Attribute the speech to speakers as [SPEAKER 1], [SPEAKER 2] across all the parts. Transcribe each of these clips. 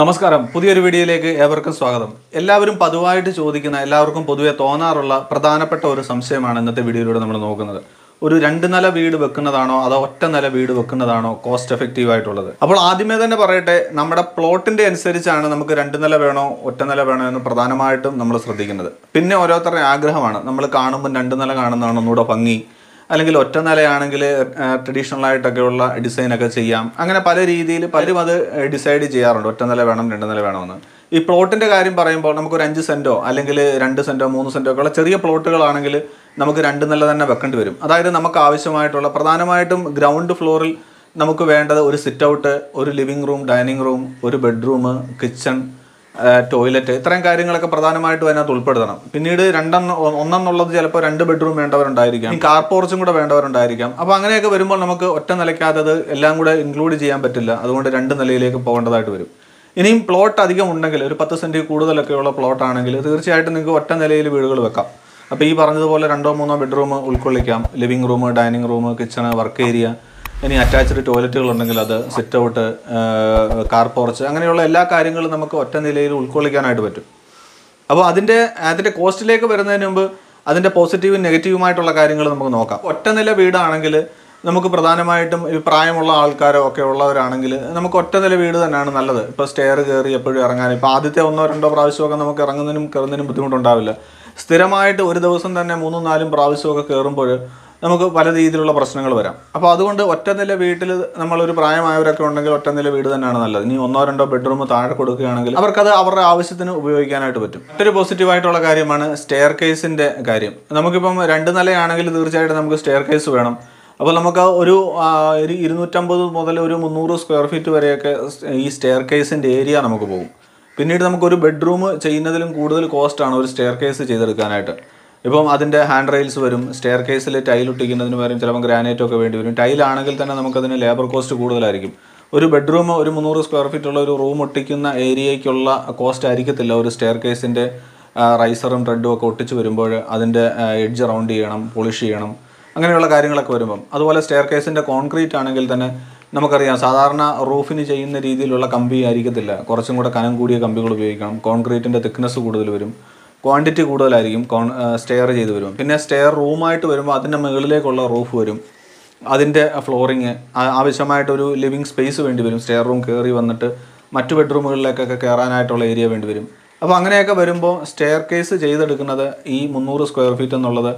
[SPEAKER 1] നമസ്കാരം പുതിയൊരു വീഡിയോയിലേക്ക് ഏവർക്കും സ്വാഗതം എല്ലാവരും പതിവായിട്ട് ചോദിക്കുന്ന എല്ലാവർക്കും പൊതുവെ തോന്നാറുള്ള പ്രധാനപ്പെട്ട ഒരു സംശയമാണ് ഇന്നത്തെ വീഡിയോയിലൂടെ നമ്മൾ നോക്കുന്നത് ഒരു രണ്ട് നില വീട് വെക്കുന്നതാണോ അതോ ഒറ്റ നില വീട് വെക്കുന്നതാണോ കോസ്റ്റ് എഫക്റ്റീവ് ആയിട്ടുള്ളത് അപ്പോൾ ആദ്യമേ തന്നെ പറയട്ടെ നമ്മുടെ പ്ലോട്ടിന്റെ അനുസരിച്ചാണ് നമുക്ക് രണ്ട് നില വേണോ ഒറ്റ നില വേണോ എന്ന് പ്രധാനമായിട്ടും നമ്മൾ ശ്രദ്ധിക്കുന്നത് പിന്നെ ഓരോരുത്തരുടെ ആഗ്രഹമാണ് നമ്മൾ കാണുമ്പോൾ രണ്ട് നില കാണുന്നതാണ് ഒന്നുകൂടെ ഭംഗി അല്ലെങ്കിൽ ഒറ്റ നിലയാണെങ്കിൽ ട്രഡീഷണൽ ആയിട്ടൊക്കെയുള്ള ഡിസൈനൊക്കെ ചെയ്യാം അങ്ങനെ പല രീതിയിൽ പലരും അത് ഡിസൈഡ് ചെയ്യാറുണ്ട് ഒറ്റ നില വേണം രണ്ട് നില വേണമെന്ന് ഈ പ്ലോട്ടിൻ്റെ കാര്യം പറയുമ്പോൾ നമുക്ക് ഒരു അഞ്ച് സെൻറ്റോ അല്ലെങ്കിൽ രണ്ട് സെൻറ്റോ മൂന്ന് സെൻറ്റോ ഒക്കെ ഉള്ള ചെറിയ പ്ലോട്ടുകളാണെങ്കിൽ നമുക്ക് രണ്ട് നില തന്നെ വെക്കേണ്ടി വരും അതായത് നമുക്ക് ആവശ്യമായിട്ടുള്ള പ്രധാനമായിട്ടും ഗ്രൗണ്ട് ഫ്ലോറിൽ നമുക്ക് വേണ്ടത് ഒരു സിറ്റ് ഔട്ട് ഒരു ലിവിംഗ് റൂം ഡൈനിങ് റൂം ഒരു ബെഡ്റൂം കിച്ചൺ ടോയ്ലറ്റ് ഇത്തരം കാര്യങ്ങളൊക്കെ പ്രധാനമായിട്ടും അതിനകത്ത് ഉൾപ്പെടുത്തണം പിന്നീട് രണ്ടെണ്ണം ഒന്നെന്നുള്ളത് ചിലപ്പോൾ രണ്ട് ബെഡ്റൂം വേണ്ടവരുണ്ടായിരിക്കാം കാർ പോർച്ചും കൂടെ വേണ്ടവരുണ്ടായിരിക്കാം അപ്പോൾ അങ്ങനെയൊക്കെ വരുമ്പോൾ നമുക്ക് ഒറ്റ നിലയ്ക്കാത്തത് എല്ലാം കൂടെ ഇൻക്ലൂഡ് ചെയ്യാൻ പറ്റില്ല അതുകൊണ്ട് രണ്ട് നിലയിലേക്ക് പോകേണ്ടതായിട്ട് വരും ഇനിയും പ്ലോട്ട് അധികം ഉണ്ടെങ്കിൽ ഒരു പത്ത് സെൻറ്റ് കൂടുതലൊക്കെയുള്ള പ്ലോട്ട് ആണെങ്കിൽ തീർച്ചയായിട്ടും നിങ്ങൾക്ക് ഒറ്റ നിലയിൽ വീടുകൾ വെക്കാം അപ്പോൾ ഈ പറഞ്ഞതുപോലെ രണ്ടോ മൂന്നോ ബെഡ്റൂം ഉൾക്കൊള്ളിക്കാം living room dining room kitchen work area ഇനി അറ്റാച്ച്ഡ് ടോയ്ലറ്റുകൾ ഉണ്ടെങ്കിൽ അത് സിറ്റ് ഔട്ട് കാർ പോർച്ച് അങ്ങനെയുള്ള എല്ലാ കാര്യങ്ങളും നമുക്ക് ഒറ്റ നിലയിൽ ഉൾക്കൊള്ളിക്കാനായിട്ട് പറ്റും അപ്പോൾ അതിൻ്റെ അതിൻ്റെ കോസ്റ്റിലേക്ക് വരുന്നതിന് മുമ്പ് അതിൻ്റെ പോസിറ്റീവും നെഗറ്റീവുമായിട്ടുള്ള കാര്യങ്ങൾ നമുക്ക് നോക്കാം ഒറ്റ നില വീടാണെങ്കിൽ നമുക്ക് പ്രധാനമായിട്ടും ഈ പ്രായമുള്ള ആൾക്കാരോ ഒക്കെ ഉള്ളവരാണെങ്കിൽ നമുക്ക് ഒറ്റ നില വീട് തന്നെയാണ് നല്ലത് ഇപ്പോൾ സ്റ്റെയർ കയറി എപ്പോഴും ഇറങ്ങാൻ ഇപ്പോൾ ആദ്യത്തെ ഒന്നോ രണ്ടോ പ്രാവശ്യമൊക്കെ നമുക്ക് ഇറങ്ങുന്നതിനും കയറുന്നതിനും ബുദ്ധിമുട്ടുണ്ടാവില്ല സ്ഥിരമായിട്ട് ഒരു ദിവസം തന്നെ മൂന്നും നാലും പ്രാവശ്യമൊക്കെ കയറുമ്പോൾ നമുക്ക് പല രീതിയിലുള്ള പ്രശ്നങ്ങൾ വരാം അപ്പോൾ അതുകൊണ്ട് ഒറ്റ നില വീട്ടിൽ നമ്മളൊരു പ്രായമായവരൊക്കെ ഉണ്ടെങ്കിൽ ഒറ്റ നില വീട് തന്നെയാണ് നല്ലത് ഇനി ഒന്നോ രണ്ടോ ബെഡ്റൂം താഴെ കൊടുക്കുകയാണെങ്കിൽ അവർക്കത് അവരുടെ ആവശ്യത്തിന് ഉപയോഗിക്കാനായിട്ട് പറ്റും മറ്റൊരു പോസിറ്റീവായിട്ടുള്ള കാര്യമാണ് സ്റ്റെയർ കേസിൻ്റെ കാര്യം നമുക്കിപ്പം രണ്ട് നിലയാണെങ്കിൽ തീർച്ചയായിട്ടും നമുക്ക് സ്റ്റെയർ കേസ് വേണം അപ്പോൾ നമുക്ക് ഒരു ഒരു ഇരുന്നൂറ്റമ്പത് മുതൽ ഒരു മുന്നൂറ് സ്ക്വയർ ഫീറ്റ് വരെയൊക്കെ ഈ സ്റ്റെയർ കേസിൻ്റെ ഏരിയ നമുക്ക് പോകും പിന്നീട് നമുക്കൊരു ബെഡ്റൂം ചെയ്യുന്നതിലും കൂടുതൽ കോസ്റ്റാണ് ഒരു സ്റ്റെയർ കേസ് ചെയ്തെടുക്കാനായിട്ട് ഇപ്പം അതിൻ്റെ ഹാൻഡ് റെയിൽസ് വരും സ്റ്റെയർ കേസിൽ ടൈൽ ഒട്ടിക്കുന്നതിന് പകരം ചിലപ്പോൾ ഗ്രാനൈറ്റ് ഒക്കെ വേണ്ടി വരും ടൈലാണെങ്കിൽ തന്നെ നമുക്കതിന് ലേബർ കോസ്റ്റ് കൂടുതലായിരിക്കും ഒരു ബെഡ്റൂം ഒരു മുന്നൂറ് സ്ക്വയർ ഫീറ്റ് ഉള്ള ഒരു റൂം ഒട്ടിക്കുന്ന ഏരിയയ്ക്കുള്ള കോസ്റ്റ് ആയിരിക്കത്തില്ല ഒരു സ്റ്റെയർ കേസിൻ്റെ റൈസറും ട്രെഡും ഒക്കെ ഒട്ടിച്ച് വരുമ്പോൾ അതിൻ്റെ എഡ്ജ് റൗണ്ട് ചെയ്യണം പോളിഷ് ചെയ്യണം അങ്ങനെയുള്ള കാര്യങ്ങളൊക്കെ വരുമ്പം അതുപോലെ സ്റ്റെയർ കേസിൻ്റെ കോൺക്രീറ്റ് ആണെങ്കിൽ തന്നെ നമുക്കറിയാം സാധാരണ റൂഫിന് ചെയ്യുന്ന രീതിയിലുള്ള കമ്പി ആയിരിക്കത്തില്ല കുറച്ചും കൂടെ കനം കൂടിയ കമ്പികൾ ഉപയോഗിക്കണം കോൺക്രീറ്റിൻ്റെ തിക്നെസ് കൂടുതൽ വരും ക്വാണ്ടിറ്റി കൂടുതലായിരിക്കും കോൺ സ്റ്റെയർ ചെയ്ത് വരും പിന്നെ സ്റ്റെയർ റൂമായിട്ട് വരുമ്പോൾ അതിൻ്റെ മുകളിലേക്കുള്ള റൂഫ് വരും അതിൻ്റെ ഫ്ലോറിങ് ആവശ്യമായിട്ടൊരു ലിവിങ് സ്പേസ് വേണ്ടി വരും സ്റ്റെയർ റൂം കയറി വന്നിട്ട് മറ്റു ബെഡ്റൂമുകളിലേക്കൊക്കെ കയറാനായിട്ടുള്ള ഏരിയ വേണ്ടി വരും അപ്പോൾ അങ്ങനെയൊക്കെ വരുമ്പോൾ സ്റ്റെയർ കേസ് ചെയ്തെടുക്കുന്നത് ഈ മുന്നൂറ് സ്ക്വയർ ഫീറ്റ് എന്നുള്ളത്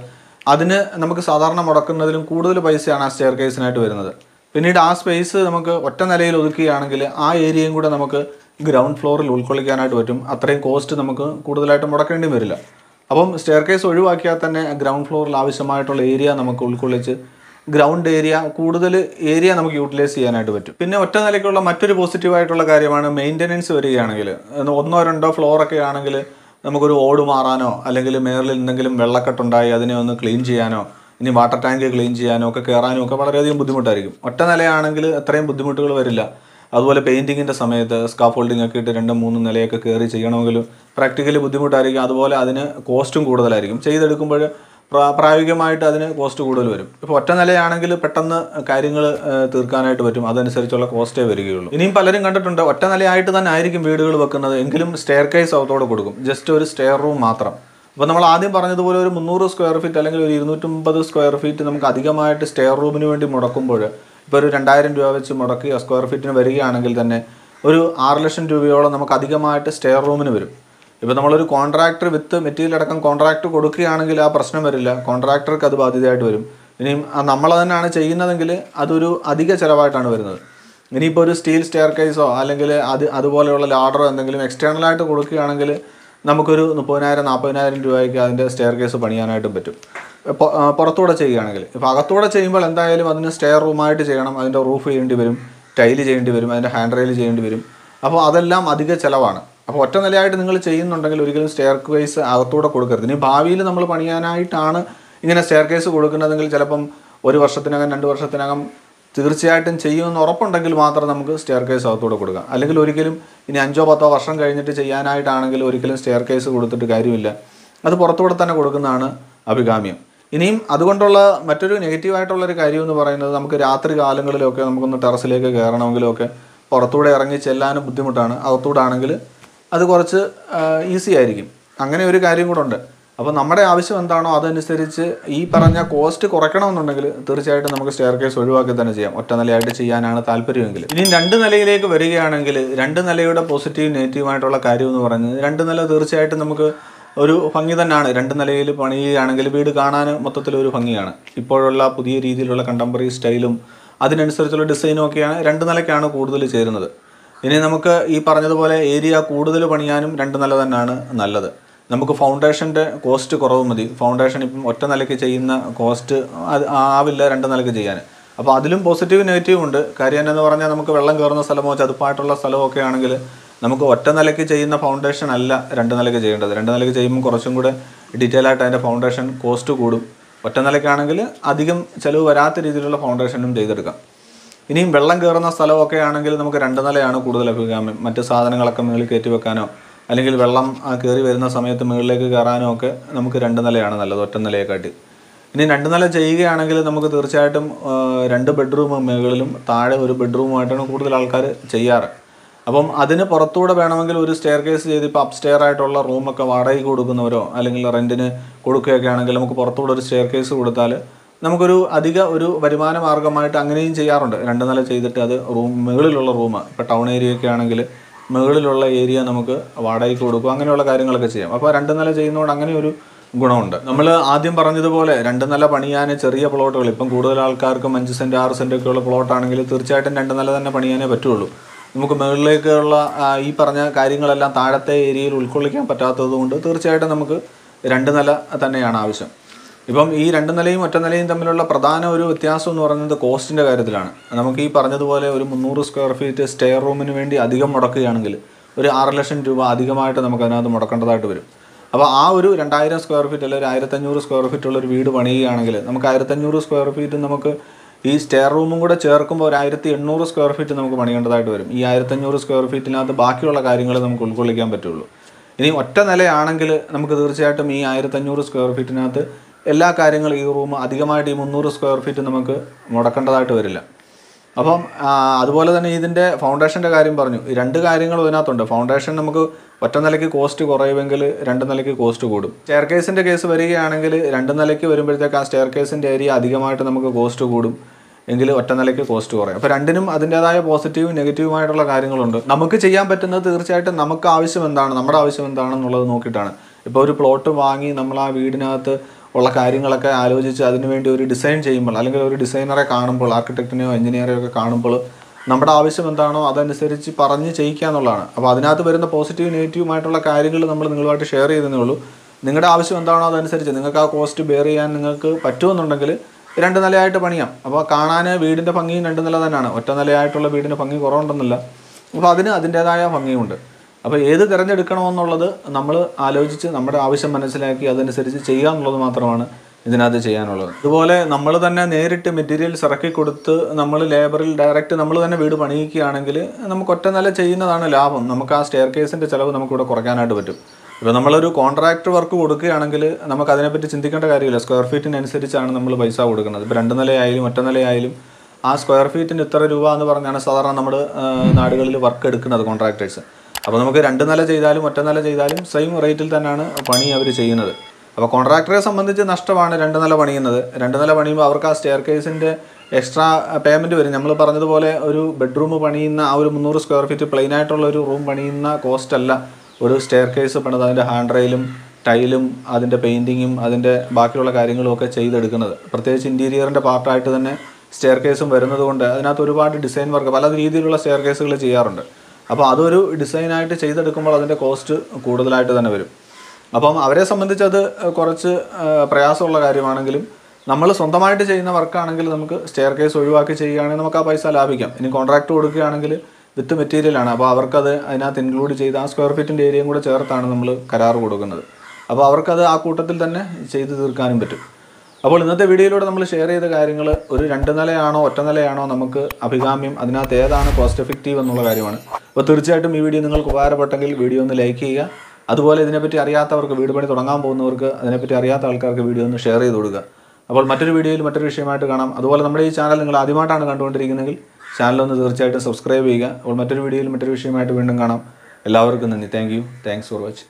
[SPEAKER 1] അതിന് നമുക്ക് സാധാരണ മുടക്കുന്നതിലും കൂടുതൽ പൈസയാണ് ആ സ്റ്റെയർ കേസിനായിട്ട് വരുന്നത് പിന്നീട് ആ സ്പേസ് നമുക്ക് ഒറ്റ നിലയിൽ ഒതുക്കുകയാണെങ്കിൽ ആ ഏരിയയും കൂടെ നമുക്ക് ഗ്രൗണ്ട് ഫ്ലോറിൽ ഉൾക്കൊള്ളിക്കാനായിട്ട് പറ്റും അത്രയും കോസ്റ്റ് നമുക്ക് കൂടുതലായിട്ട് മുടക്കേണ്ടി വരില്ല അപ്പം സ്റ്റെയർ കേസ് ഒഴിവാക്കിയാൽ തന്നെ ഗ്രൗണ്ട് ഫ്ലോറിൽ ആവശ്യമായിട്ടുള്ള ഏരിയ നമുക്ക് ഉൾക്കൊള്ളിച്ച് ഗ്രൗണ്ട് ഏരിയ കൂടുതൽ ഏരിയ നമുക്ക് യൂട്ടിലൈസ് ചെയ്യാനായിട്ട് പറ്റും പിന്നെ ഒറ്റ നിലയ്ക്കുള്ള മറ്റൊരു പോസിറ്റീവായിട്ടുള്ള കാര്യമാണ് മെയിൻ്റനൻസ് വരികയാണെങ്കിൽ ഒന്നോ രണ്ടോ ഫ്ലോറൊക്കെ ആണെങ്കിൽ നമുക്കൊരു ഓട് മാറാനോ അല്ലെങ്കിൽ മേറിൽ എന്തെങ്കിലും വെള്ളക്കെട്ടുണ്ടായി അതിനെ ഒന്ന് ക്ലീൻ ചെയ്യാനോ ഇനി വാട്ടർ ടാങ്ക് ക്ലീൻ ചെയ്യാനോ ഒക്കെ കയറാനോ ഒക്കെ വളരെയധികം ബുദ്ധിമുട്ടായിരിക്കും ഒറ്റ നിലയാണെങ്കിൽ അത്രയും ബുദ്ധിമുട്ടുകൾ വരില്ല അതുപോലെ പെയിൻറ്റിങ്ങിൻ്റെ സമയത്ത് സ്കാഫോൾഡിംഗ് ഒക്കെ ഇട്ട് രണ്ടും മൂന്നും നിലയൊക്കെ കയറി ചെയ്യണമെങ്കിൽ പ്രാക്ടിക്കലി ബുദ്ധിമുട്ടായിരിക്കും അതുപോലെ അതിന് കോസ്റ്റും കൂടുതലായിരിക്കും ചെയ്തെടുക്കുമ്പോൾ പ്രായോഗികമായിട്ട് അതിന് കോസ്റ്റ് കൂടുതൽ വരും ഇപ്പോൾ ഒറ്റ നിലയാണെങ്കിൽ പെട്ടെന്ന് കാര്യങ്ങൾ തീർക്കാനായിട്ട് പറ്റും അതനുസരിച്ചുള്ള കോസ്റ്റേ വരികയുള്ളൂ ഇനിയും പലരും കണ്ടിട്ടുണ്ട് ഒറ്റ നിലയായിട്ട് തന്നെ ആയിരിക്കും വീടുകൾ വെക്കുന്നത് എങ്കിലും സ്റ്റെയർ കേസ് അവത്തോടെ കൊടുക്കും ജസ്റ്റ് ഒരു സ്റ്റെയർ റൂം മാത്രം അപ്പോൾ നമ്മൾ ആദ്യം പറഞ്ഞതുപോലെ ഒരു മുന്നൂറ് സ്ക്വയർ ഫീറ്റ് അല്ലെങ്കിൽ ഒരു ഇരുന്നൂറ്റമ്പത് സ്ക്വയർ ഫീറ്റ് നമുക്ക് അധികമായിട്ട് സ്റ്റെയർ റൂമിന് വേണ്ടി മുടക്കുമ്പോൾ ഇപ്പോൾ ഒരു രണ്ടായിരം രൂപ വെച്ച് മുടക്കി സ്ക്വയർ ഫീറ്റിന് വരികയാണെങ്കിൽ തന്നെ ഒരു ആറ് ലക്ഷം രൂപയോളം നമുക്ക് അധികമായിട്ട് സ്റ്റെയർ റൂമിന് വരും ഇപ്പോൾ നമ്മളൊരു കോൺട്രാക്ടർ വിത്ത് മെറ്റീരിയൽ അടക്കം കോൺട്രാക്ട് കൊടുക്കുകയാണെങ്കിൽ ആ പ്രശ്നം വരില്ല കോൺട്രാക്ടർക്ക് അത് ബാധ്യതയായിട്ട് വരും ഇനിയും നമ്മൾ തന്നെയാണ് ചെയ്യുന്നതെങ്കിൽ അതൊരു അധിക ചിലവായിട്ടാണ് വരുന്നത് ഇനിയിപ്പോൾ ഒരു സ്റ്റീൽ സ്റ്റെയർ കേസോ അല്ലെങ്കിൽ അത് അതുപോലെയുള്ള ലാഡറോ എന്തെങ്കിലും എക്സ്റ്റേണലായിട്ട് കൊടുക്കുകയാണെങ്കിൽ നമുക്കൊരു മുപ്പതിനായിരം നാൽപ്പതിനായിരം രൂപയ്ക്ക് അതിൻ്റെ സ്റ്റെയർ കേസ് പണിയാനായിട്ടും പറ്റും പുറത്തൂടെ ചെയ്യുകയാണെങ്കിൽ ഇപ്പോൾ അകത്തൂടെ ചെയ്യുമ്പോൾ എന്തായാലും അതിന് സ്റ്റെയർ റൂമായിട്ട് ചെയ്യണം അതിൻ്റെ റൂഫ് ചെയ്യേണ്ടി വരും ടൈല് ചെയ്യേണ്ടി വരും അതിൻ്റെ ഹാൻഡ് റെയിൽ ചെയ്യേണ്ടി വരും അപ്പോൾ അതെല്ലാം അധിക ചിലവാണ് അപ്പോൾ ഒറ്റ നിലയായിട്ട് നിങ്ങൾ ചെയ്യുന്നുണ്ടെങ്കിൽ ഒരിക്കലും സ്റ്റെയർ കേസ് അകത്തൂടെ കൊടുക്കരുത് ഇനി ഭാവിയിൽ നമ്മൾ പണിയാനായിട്ടാണ് ഇങ്ങനെ സ്റ്റെയർ കേസ് കൊടുക്കുന്നതെങ്കിൽ ചിലപ്പം ഒരു വർഷത്തിനകം രണ്ട് വർഷത്തിനകം തീർച്ചയായിട്ടും ചെയ്യുമെന്ന് ഉറപ്പുണ്ടെങ്കിൽ മാത്രം നമുക്ക് സ്റ്റെയർ കേസ് അകത്തൂടെ കൊടുക്കാം അല്ലെങ്കിൽ ഒരിക്കലും ഇനി അഞ്ചോ പത്തോ വർഷം കഴിഞ്ഞിട്ട് ചെയ്യാനായിട്ടാണെങ്കിൽ ഒരിക്കലും സ്റ്റെയർ കേസ് കൊടുത്തിട്ട് കാര്യമില്ല അത് പുറത്തുകൂടെ തന്നെ കൊടുക്കുന്നതാണ് അഭികാമ്യം ഇനിയും അതുകൊണ്ടുള്ള മറ്റൊരു നെഗറ്റീവായിട്ടുള്ളൊരു കാര്യം എന്ന് പറയുന്നത് നമുക്ക് രാത്രി കാലങ്ങളിലൊക്കെ നമുക്കൊന്ന് ടെറസിലേക്ക് കയറണമെങ്കിലൊക്കെ പുറത്തൂടെ ഇറങ്ങി ചെല്ലാനും ബുദ്ധിമുട്ടാണ് അകത്തൂടെ ആണെങ്കിൽ അത് കുറച്ച് ഈസി ആയിരിക്കും അങ്ങനെ ഒരു കാര്യം കൂടെ ഉണ്ട് അപ്പോൾ നമ്മുടെ ആവശ്യം എന്താണോ അതനുസരിച്ച് ഈ പറഞ്ഞ കോസ്റ്റ് കുറയ്ക്കണമെന്നുണ്ടെങ്കിൽ തീർച്ചയായിട്ടും നമുക്ക് സ്റ്റെയർ കേസ് ഒഴിവാക്കി തന്നെ ചെയ്യാം ഒറ്റ നിലയായിട്ട് ചെയ്യാനാണ് താല്പര്യമെങ്കിൽ ഇനി രണ്ട് നിലയിലേക്ക് വരികയാണെങ്കിൽ രണ്ട് നിലയുടെ പോസിറ്റീവ് നെഗറ്റീവായിട്ടുള്ള കാര്യം എന്ന് പറഞ്ഞാൽ രണ്ട് നില തീർച്ചയായിട്ടും നമുക്ക് ഒരു ഭംഗി തന്നെയാണ് രണ്ട് നിലയിൽ പണിയുകയാണെങ്കിൽ വീട് കാണാൻ മൊത്തത്തിലൊരു ഭംഗിയാണ് ഇപ്പോഴുള്ള പുതിയ രീതിയിലുള്ള കണ്ടംപററി സ്റ്റൈലും അതിനനുസരിച്ചുള്ള ഡിസൈനും ഒക്കെയാണ് രണ്ട് നിലയ്ക്കാണ് കൂടുതൽ ചേരുന്നത് ഇനി നമുക്ക് ഈ പറഞ്ഞതുപോലെ ഏരിയ കൂടുതൽ പണിയാനും രണ്ട് നില തന്നെയാണ് നല്ലത് നമുക്ക് ഫൗണ്ടേഷൻ്റെ കോസ്റ്റ് കുറവ് മതി ഫൗണ്ടേഷൻ ഇപ്പം ഒറ്റ നിലയ്ക്ക് ചെയ്യുന്ന കോസ്റ്റ് അത് ആവില്ല രണ്ട് നിലയ്ക്ക് ചെയ്യാൻ അപ്പോൾ അതിലും പോസിറ്റീവ് നെഗറ്റീവ് ഉണ്ട് കാര്യം എന്നു പറഞ്ഞാൽ നമുക്ക് വെള്ളം കയറുന്ന സ്ഥലമോ ചതുപ്പായിട്ടുള്ള സ്ഥലമോ ഒക്കെ ആണെങ്കിൽ നമുക്ക് ഒറ്റ നിലയ്ക്ക് ചെയ്യുന്ന ഫൗണ്ടേഷൻ അല്ല രണ്ട് നിലയ്ക്ക് ചെയ്യേണ്ടത് രണ്ട് നിലയ്ക്ക് ചെയ്യുമ്പോൾ കുറച്ചും കൂടെ ഡീറ്റെയിൽ ആയിട്ട് അതിൻ്റെ ഫൗണ്ടേഷൻ കോസ്റ്റ് കൂടും ഒറ്റ നിലയ്ക്കാണെങ്കിൽ അധികം ചിലവ് വരാത്ത രീതിയിലുള്ള ഫൗണ്ടേഷനും ചെയ്തെടുക്കാം ഇനിയും വെള്ളം കയറുന്ന സ്ഥലമൊക്കെ ആണെങ്കിൽ നമുക്ക് രണ്ട് നിലയാണ് കൂടുതൽ അഭികാമ്യം മറ്റ് സാധനങ്ങളൊക്കെ മുകളിൽ കയറ്റി വെക്കാനോ അല്ലെങ്കിൽ വെള്ളം കയറി വരുന്ന സമയത്ത് മുകളിലേക്ക് കയറാനും ഒക്കെ നമുക്ക് രണ്ട് നിലയാണ് നല്ലത് ഒറ്റ നിലയെക്കാട്ടി ഇനി രണ്ട് നില ചെയ്യുകയാണെങ്കിൽ നമുക്ക് തീർച്ചയായിട്ടും രണ്ട് ബെഡ്റൂം മുകളിലും താഴെ ഒരു ബെഡ്റൂമുമായിട്ടാണ് കൂടുതൽ ആൾക്കാർ ചെയ്യാറ് അപ്പം അതിന് പുറത്തൂടെ വേണമെങ്കിൽ ഒരു സ്റ്റെയർ കേസ് ചെയ്ത് ഇപ്പോൾ അപ്സ്റ്റെയർ ആയിട്ടുള്ള റൂമൊക്കെ വാടകയ്ക്ക് കൊടുക്കുന്നവരോ അല്ലെങ്കിൽ റെൻറ്റിന് കൊടുക്കുകയൊക്കെ ആണെങ്കിൽ നമുക്ക് പുറത്തൂടെ ഒരു സ്റ്റെയർ കേസ് കൊടുത്താൽ നമുക്കൊരു അധിക ഒരു വരുമാന മാർഗമായിട്ട് അങ്ങനെയും ചെയ്യാറുണ്ട് രണ്ട് നില ചെയ്തിട്ട് അത് റൂം മുകളിലുള്ള റൂം ഇപ്പോൾ ടൗൺ ഏരിയ ഒക്കെ ആണെങ്കിൽ മുകളിലുള്ള ഏരിയ നമുക്ക് വാടകയ്ക്ക് കൊടുക്കും അങ്ങനെയുള്ള കാര്യങ്ങളൊക്കെ ചെയ്യാം അപ്പോൾ രണ്ട് നില ചെയ്യുന്നതുകൊണ്ട് അങ്ങനെ ഒരു ഗുണമുണ്ട് നമ്മൾ ആദ്യം പറഞ്ഞതുപോലെ രണ്ട് നില പണിയാൻ ചെറിയ പ്ലോട്ടുകൾ ഇപ്പം കൂടുതൽ ആൾക്കാർക്കും അഞ്ച് സെൻറ്റ് ആറ് സെൻറ്റ് ഒക്കെയുള്ള പ്ലോട്ടാണെങ്കിൽ തീർച്ചയായിട്ടും രണ്ട് നില തന്നെ പണിയാനേ പറ്റുള്ളൂ നമുക്ക് മുകളിലേക്കുള്ള ഈ പറഞ്ഞ കാര്യങ്ങളെല്ലാം താഴത്തെ ഏരിയയിൽ ഉൾക്കൊള്ളിക്കാൻ പറ്റാത്തത് കൊണ്ട് തീർച്ചയായിട്ടും നമുക്ക് രണ്ട് നില തന്നെയാണ് ആവശ്യം ഇപ്പം ഈ രണ്ട് നിലയും ഒറ്റ നിലയും തമ്മിലുള്ള പ്രധാന ഒരു വ്യത്യാസം എന്ന് പറയുന്നത് കോസ്റ്റിൻ്റെ കാര്യത്തിലാണ് നമുക്ക് ഈ പറഞ്ഞതുപോലെ ഒരു മുന്നൂറ് സ്ക്വയർ ഫീറ്റ് സ്റ്റെയർ റൂമിന് വേണ്ടി അധികം മുടക്കുകയാണെങ്കിൽ ഒരു ആറ് ലക്ഷം രൂപ അധികമായിട്ട് നമുക്ക് അതിനകത്ത് മുടക്കേണ്ടതായിട്ട് വരും അപ്പോൾ ആ ഒരു രണ്ടായിരം സ്ക്വയർ ഫീറ്റ് അല്ലെങ്കിൽ ഒരു ആയിരത്തഞ്ഞൂറ് സ്ക്വയർ ഫീറ്റ് ഉള്ള ഒരു വീട് പണിയുകയാണെങ്കിൽ നമുക്ക് ആയിരത്തഞ്ഞൂറ് സ്ക്വയർ ഫീറ്റ് നമുക്ക് ഈ സ്റ്റെയർ റൂമും കൂടെ ചേർക്കുമ്പോൾ ഒരു ആയിരത്തി എണ്ണൂറ് സ്ക്വയർ ഫീറ്റ് നമുക്ക് പണിയേണ്ടതായിട്ട് വരും ഈ ആയിരത്തഞ്ഞൂറ് സ്ക്വയർ ഫീറ്റിനകത്ത് ബാക്കിയുള്ള കാര്യങ്ങൾ നമുക്ക് ഉൾക്കൊള്ളിക്കാൻ പറ്റുള്ളൂ ഇനി ഒറ്റ നിലയാണെങ്കിൽ നമുക്ക് തീർച്ചയായിട്ടും ഈ ആയിരത്തഞ്ഞൂറ് സ്ക്വയർ ഫീറ്റിനകത്ത് എല്ലാ കാര്യങ്ങളും ഈ റൂം അധികമായിട്ട് ഈ മുന്നൂറ് സ്ക്വയർ ഫീറ്റ് നമുക്ക് മുടക്കേണ്ടതായിട്ട് വരില്ല അപ്പം അതുപോലെ തന്നെ ഇതിൻ്റെ ഫൗണ്ടേഷൻ്റെ കാര്യം പറഞ്ഞു രണ്ട് കാര്യങ്ങളും ഇതിനകത്തുണ്ട് ഫൗണ്ടേഷൻ നമുക്ക് ഒറ്റ നിലയ്ക്ക് കോസ്റ്റ് കുറയുമെങ്കിൽ രണ്ട് നിലയ്ക്ക് കോസ്റ്റ് കൂടും സ്റ്റെയർ കേസിൻ്റെ കേസ് വരികയാണെങ്കിൽ രണ്ട് നിലയ്ക്ക് വരുമ്പോഴത്തേക്ക് ആ സ്റ്റെയർ കേസിൻ്റെ ഏരിയ അധികമായിട്ട് നമുക്ക് കോസ്റ്റ് കൂടും എങ്കിൽ ഒറ്റ നിലയ്ക്ക് കോസ്റ്റ് കുറയും അപ്പോൾ രണ്ടിനും അതിൻ്റേതായ പോസിറ്റീവും നെഗറ്റീവുമായിട്ടുള്ള കാര്യങ്ങളുണ്ട് നമുക്ക് ചെയ്യാൻ പറ്റുന്നത് തീർച്ചയായിട്ടും നമുക്ക് ആവശ്യം എന്താണ് നമ്മുടെ ആവശ്യം എന്താണെന്നുള്ളത് നോക്കിയിട്ടാണ് ഇപ്പോൾ ഒരു പ്ലോട്ട് വാങ്ങി നമ്മൾ ആ വീടിനകത്ത് ഉള്ള കാര്യങ്ങളൊക്കെ ആലോചിച്ച് അതിനുവേണ്ടി ഒരു ഡിസൈൻ ചെയ്യുമ്പോൾ അല്ലെങ്കിൽ ഒരു ഡിസൈനറെ കാണുമ്പോൾ ആർക്കിടെക്റ്റിനെയോ എഞ്ചിനീയറെയോ ഒക്കെ കാണുമ്പോൾ നമ്മുടെ ആവശ്യം എന്താണോ അതനുസരിച്ച് പറഞ്ഞ് ചെയ്യിക്കുക എന്നുള്ളതാണ് അപ്പോൾ അതിനകത്ത് വരുന്ന പോസിറ്റീവ് നെഗറ്റീവുമായിട്ടുള്ള കാര്യങ്ങൾ നമ്മൾ നിങ്ങളുമായിട്ട് ഷെയർ ചെയ്തേ ഉള്ളൂ നിങ്ങളുടെ ആവശ്യം എന്താണോ അതനുസരിച്ച് നിങ്ങൾക്ക് ആ കോസ്റ്റ് ബെയർ ചെയ്യാൻ നിങ്ങൾക്ക് പറ്റുമെന്നുണ്ടെങ്കിൽ രണ്ട് നിലയായിട്ട് പണിയാം അപ്പോൾ കാണാൻ വീടിൻ്റെ ഭംഗിയും രണ്ട് നില തന്നെയാണ് ഒറ്റ നിലയായിട്ടുള്ള വീടിൻ്റെ ഭംഗി കുറവുണ്ടെന്നില്ല അപ്പോൾ അതിന് അതിൻ്റേതായ ഭംഗിയുണ്ട് അപ്പോൾ ഏത് തിരഞ്ഞെടുക്കണമെന്നുള്ളത് നമ്മൾ ആലോചിച്ച് നമ്മുടെ ആവശ്യം മനസ്സിലാക്കി അതനുസരിച്ച് ചെയ്യുക എന്നുള്ളത് മാത്രമാണ് ഇതിനകത്ത് ചെയ്യാനുള്ളത് അതുപോലെ നമ്മൾ തന്നെ നേരിട്ട് മെറ്റീരിയൽസ് ഇറക്കി കൊടുത്ത് നമ്മൾ ലേബറിൽ ഡയറക്റ്റ് നമ്മൾ തന്നെ വീട് പണിയിക്കുകയാണെങ്കിൽ നമുക്ക് ഒറ്റ നില ചെയ്യുന്നതാണ് ലാഭം നമുക്ക് ആ സ്റ്റെയർ കേസിൻ്റെ ചിലവ് നമുക്കിവിടെ കുറയ്ക്കാനായിട്ട് പറ്റും ഇപ്പോൾ നമ്മളൊരു കോൺട്രാക്ട് വർക്ക് കൊടുക്കുകയാണെങ്കിൽ നമുക്ക് അതിനെപ്പറ്റി ചിന്തിക്കേണ്ട കാര്യമില്ല സ്ക്വയർ ഫീറ്റിനനുസരിച്ചാണ് നമ്മൾ പൈസ കൊടുക്കുന്നത് ഇപ്പോൾ രണ്ട് നിലയായാലും ഒറ്റ നിലയായാലും ആ സ്ക്വയർ ഫീറ്റിന് ഇത്ര രൂപ എന്ന് പറഞ്ഞാണ് സാധാരണ നമ്മുടെ നാടുകളിൽ വർക്ക് എടുക്കുന്നത് കോൺട്രാക്ടേഴ്സ് അപ്പോൾ നമുക്ക് രണ്ട് നില ചെയ്താലും ഒറ്റ നില ചെയ്താലും സെയിം റേറ്റിൽ തന്നെയാണ് പണി അവർ ചെയ്യുന്നത് അപ്പോൾ കോൺട്രാക്ടറെ സംബന്ധിച്ച് നഷ്ടമാണ് രണ്ട് നില പണിയുന്നത് രണ്ട് നില പണിയുമ്പോൾ അവർക്ക് ആ സ്റ്റെയർ കേസിൻ്റെ എക്സ്ട്രാ പേയ്മെൻറ്റ് വരും നമ്മൾ പറഞ്ഞതുപോലെ ഒരു ബെഡ്റൂം പണിയുന്ന ആ ഒരു മുന്നൂറ് സ്ക്വയർ ഫീറ്റ് പ്ലെയിൻ ആയിട്ടുള്ള ഒരു റൂം പണിയുന്ന കോസ്റ്റ് അല്ല ഒരു സ്റ്റെയർ കേസ് പണിത് അതിൻ്റെ ഹാൻഡ് റെയിലും ടൈലും അതിൻ്റെ പെയിൻറ്റിങ്ങും അതിൻ്റെ ബാക്കിയുള്ള കാര്യങ്ങളും ഒക്കെ ചെയ്തെടുക്കുന്നത് പ്രത്യേകിച്ച് ഇൻറ്റീരിയറിൻ്റെ പാർട്ടായിട്ട് തന്നെ സ്റ്റെയർ കേസും വരുന്നതുകൊണ്ട് അതിനകത്ത് ഒരുപാട് ഡിസൈൻ വർക്ക് പല രീതിയിലുള്ള സ്റ്റെയർ കേസുകൾ ചെയ്യാറുണ്ട് അപ്പോൾ അതൊരു ഡിസൈനായിട്ട് ചെയ്തെടുക്കുമ്പോൾ അതിൻ്റെ കോസ്റ്റ് കൂടുതലായിട്ട് തന്നെ വരും അപ്പം അവരെ സംബന്ധിച്ച് അത് കുറച്ച് പ്രയാസമുള്ള കാര്യമാണെങ്കിലും നമ്മൾ സ്വന്തമായിട്ട് ചെയ്യുന്ന വർക്കാണെങ്കിൽ നമുക്ക് സ്റ്റെയർ കേസ് ഒഴിവാക്കി ചെയ്യുകയാണെങ്കിൽ നമുക്ക് ആ പൈസ ലാഭിക്കാം ഇനി കോൺട്രാക്ട് കൊടുക്കുകയാണെങ്കിൽ വിത്ത് മെറ്റീരിയലാണ് അപ്പോൾ അവർക്കത് അതിനകത്ത് ഇൻക്ലൂഡ് ചെയ്ത് ആ സ്ക്വയർ ഫീറ്റിൻ്റെ ഏരിയയും കൂടെ ചേർത്താണ് നമ്മൾ കരാർ കൊടുക്കുന്നത് അപ്പോൾ അവർക്കത് ആ കൂട്ടത്തിൽ തന്നെ ചെയ്തു തീർക്കാനും പറ്റും അപ്പോൾ ഇന്നത്തെ വീഡിയോയിലൂടെ നമ്മൾ ഷെയർ ചെയ്ത കാര്യങ്ങൾ ഒരു രണ്ട് നിലയാണോ ഒറ്റ നിലയാണോ നമുക്ക് അഭികാമ്യം അതിനകത്ത് ഏതാണ് കോസ്റ്റ് എഫക്റ്റീവ് എന്നുള്ള കാര്യമാണ് അപ്പോൾ തീർച്ചയായിട്ടും ഈ വീഡിയോ നിങ്ങൾക്ക് ഉപകാരപ്പെട്ടെങ്കിൽ വീഡിയോ ഒന്ന് ലൈക്ക് ചെയ്യുക അതുപോലെ ഇതിനെപ്പറ്റി അറിയാത്തവർക്ക് വീട് പണി തുടങ്ങാൻ പോകുന്നവർക്ക് അതിനെപ്പറ്റി അറിയാത്ത ആൾക്കാർക്ക് വീഡിയോ ഒന്ന് ഷെയർ ചെയ്ത് കൊടുക്കുക അപ്പോൾ മറ്റൊരു വീഡിയോയിൽ മറ്റൊരു വിഷയമായിട്ട് കാണാം അതുപോലെ നമ്മുടെ ഈ ചാനൽ നിങ്ങൾ ആദ്യമായിട്ടാണ് കണ്ടുകൊണ്ടിരിക്കുന്നതെങ്കിൽ ചാനലൊന്ന് തീർച്ചയായിട്ടും സബ്സ്ക്രൈബ് ചെയ്യുക അപ്പോൾ മറ്റൊരു വീഡിയോയിൽ മറ്റൊരു വിഷയമായിട്ട് വീണ്ടും കാണാം എല്ലാവർക്കും നന്ദി thank you thanks for watching